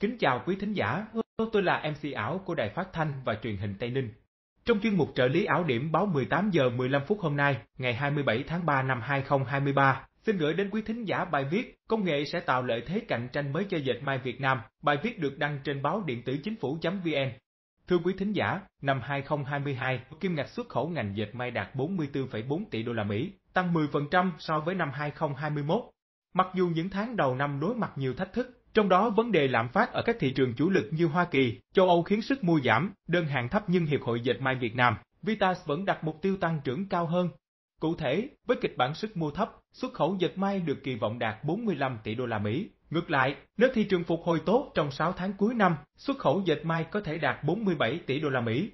Kính chào quý thính giả, tôi là MC ảo của Đài Phát Thanh và Truyền hình Tây Ninh. Trong chuyên mục trợ lý ảo điểm báo 18 giờ 15 phút hôm nay, ngày 27 tháng 3 năm 2023, xin gửi đến quý thính giả bài viết Công nghệ sẽ tạo lợi thế cạnh tranh mới cho dệt may Việt Nam. Bài viết được đăng trên báo điện tử chính phủ.vn. Thưa quý thính giả, năm 2022, kim ngạch xuất khẩu ngành dệt may đạt 44,4 tỷ đô la Mỹ, tăng 10% so với năm 2021. Mặc dù những tháng đầu năm đối mặt nhiều thách thức, trong đó vấn đề lạm phát ở các thị trường chủ lực như Hoa Kỳ, châu Âu khiến sức mua giảm, đơn hàng thấp nhưng Hiệp hội Dệt may Việt Nam, Vitas vẫn đặt mục tiêu tăng trưởng cao hơn. Cụ thể, với kịch bản sức mua thấp, xuất khẩu dệt may được kỳ vọng đạt 45 tỷ đô la Mỹ. Ngược lại, nếu thị trường phục hồi tốt trong 6 tháng cuối năm, xuất khẩu dệt may có thể đạt 47 tỷ đô la Mỹ.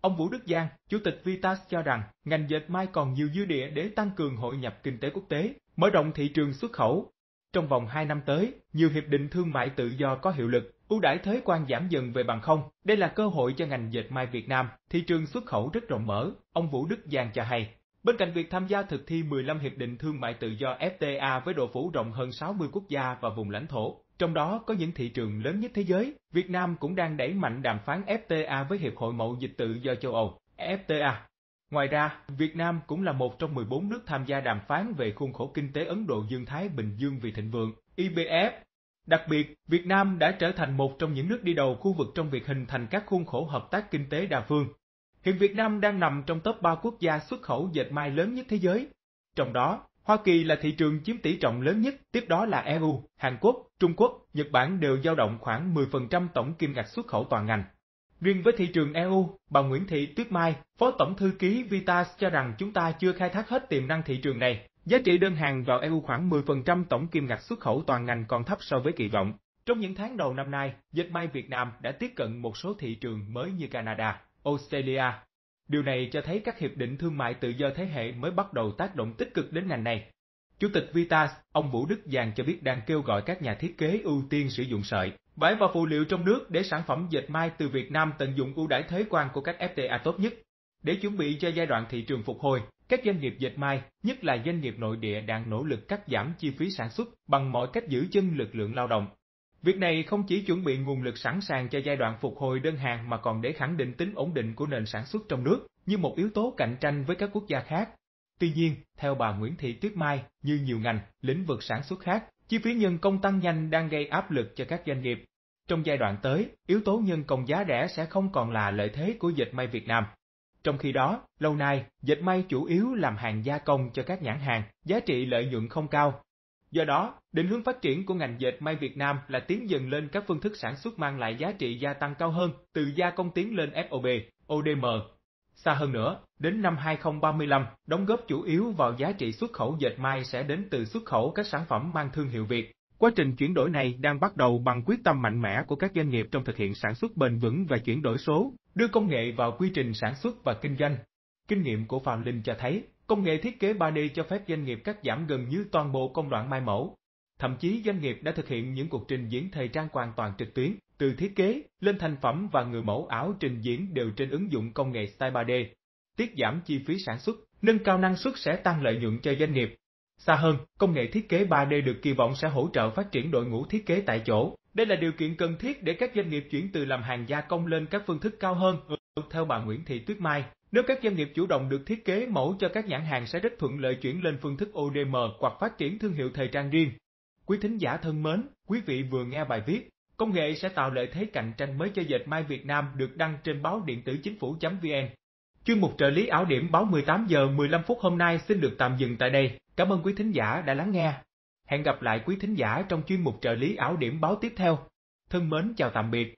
Ông Vũ Đức Giang, Chủ tịch Vitas cho rằng ngành dệt may còn nhiều dư địa để tăng cường hội nhập kinh tế quốc tế, mở rộng thị trường xuất khẩu, trong vòng 2 năm tới, nhiều hiệp định thương mại tự do có hiệu lực, ưu đãi thuế quan giảm dần về bằng không. Đây là cơ hội cho ngành dệt may Việt Nam, thị trường xuất khẩu rất rộng mở, ông Vũ Đức Giang cho hay. Bên cạnh việc tham gia thực thi 15 hiệp định thương mại tự do FTA với độ phủ rộng hơn 60 quốc gia và vùng lãnh thổ, trong đó có những thị trường lớn nhất thế giới, Việt Nam cũng đang đẩy mạnh đàm phán FTA với Hiệp hội Mậu dịch tự do châu Âu, FTA Ngoài ra, Việt Nam cũng là một trong 14 nước tham gia đàm phán về khuôn khổ kinh tế Ấn Độ Dương Thái Bình Dương vì thịnh vượng, (IBF). Đặc biệt, Việt Nam đã trở thành một trong những nước đi đầu khu vực trong việc hình thành các khuôn khổ hợp tác kinh tế đa phương. Hiện Việt Nam đang nằm trong top 3 quốc gia xuất khẩu dệt may lớn nhất thế giới. Trong đó, Hoa Kỳ là thị trường chiếm tỷ trọng lớn nhất, tiếp đó là EU, Hàn Quốc, Trung Quốc, Nhật Bản đều dao động khoảng 10% tổng kim ngạch xuất khẩu toàn ngành. Riêng với thị trường EU, bà Nguyễn Thị Tuyết Mai, Phó Tổng Thư ký Vitas cho rằng chúng ta chưa khai thác hết tiềm năng thị trường này. Giá trị đơn hàng vào EU khoảng 10% tổng kim ngạch xuất khẩu toàn ngành còn thấp so với kỳ vọng. Trong những tháng đầu năm nay, dịch may Việt Nam đã tiếp cận một số thị trường mới như Canada, Australia. Điều này cho thấy các hiệp định thương mại tự do thế hệ mới bắt đầu tác động tích cực đến ngành này. Chủ tịch Vitas, ông Vũ Đức Giàng cho biết đang kêu gọi các nhà thiết kế ưu tiên sử dụng sợi, vải và phụ liệu trong nước để sản phẩm dệt may từ Việt Nam tận dụng ưu đãi thuế quan của các FTA tốt nhất. Để chuẩn bị cho giai đoạn thị trường phục hồi, các doanh nghiệp dệt may, nhất là doanh nghiệp nội địa đang nỗ lực cắt giảm chi phí sản xuất bằng mọi cách giữ chân lực lượng lao động. Việc này không chỉ chuẩn bị nguồn lực sẵn sàng cho giai đoạn phục hồi đơn hàng mà còn để khẳng định tính ổn định của nền sản xuất trong nước như một yếu tố cạnh tranh với các quốc gia khác. Tuy nhiên, theo bà Nguyễn Thị Tuyết Mai, như nhiều ngành, lĩnh vực sản xuất khác, chi phí nhân công tăng nhanh đang gây áp lực cho các doanh nghiệp. Trong giai đoạn tới, yếu tố nhân công giá rẻ sẽ không còn là lợi thế của dệt may Việt Nam. Trong khi đó, lâu nay, dệt may chủ yếu làm hàng gia công cho các nhãn hàng, giá trị lợi nhuận không cao. Do đó, định hướng phát triển của ngành dệt may Việt Nam là tiến dần lên các phương thức sản xuất mang lại giá trị gia tăng cao hơn, từ gia công tiến lên FOB, ODM, Xa hơn nữa, đến năm 2035, đóng góp chủ yếu vào giá trị xuất khẩu dệt may sẽ đến từ xuất khẩu các sản phẩm mang thương hiệu Việt. Quá trình chuyển đổi này đang bắt đầu bằng quyết tâm mạnh mẽ của các doanh nghiệp trong thực hiện sản xuất bền vững và chuyển đổi số, đưa công nghệ vào quy trình sản xuất và kinh doanh. Kinh nghiệm của Phạm Linh cho thấy, công nghệ thiết kế 3D cho phép doanh nghiệp cắt giảm gần như toàn bộ công đoạn mai mẫu. Thậm chí doanh nghiệp đã thực hiện những cuộc trình diễn thời trang hoàn toàn trực tuyến, từ thiết kế, lên thành phẩm và người mẫu áo trình diễn đều trên ứng dụng công nghệ Style 3D. Tiết giảm chi phí sản xuất, nâng cao năng suất sẽ tăng lợi nhuận cho doanh nghiệp. Xa hơn, công nghệ thiết kế 3D được kỳ vọng sẽ hỗ trợ phát triển đội ngũ thiết kế tại chỗ. Đây là điều kiện cần thiết để các doanh nghiệp chuyển từ làm hàng gia công lên các phương thức cao hơn. Theo bà Nguyễn Thị Tuyết Mai, nếu các doanh nghiệp chủ động được thiết kế mẫu cho các nhãn hàng sẽ rất thuận lợi chuyển lên phương thức ODM hoặc phát triển thương hiệu thời trang riêng. Quý thính giả thân mến, quý vị vừa nghe bài viết Công nghệ sẽ tạo lợi thế cạnh tranh mới cho dệt may Việt Nam được đăng trên báo điện tử chính phủ.vn. Chuyên mục trợ lý áo điểm báo 18 giờ 15 phút hôm nay xin được tạm dừng tại đây. Cảm ơn quý thính giả đã lắng nghe. Hẹn gặp lại quý thính giả trong chuyên mục trợ lý áo điểm báo tiếp theo. Thân mến chào tạm biệt.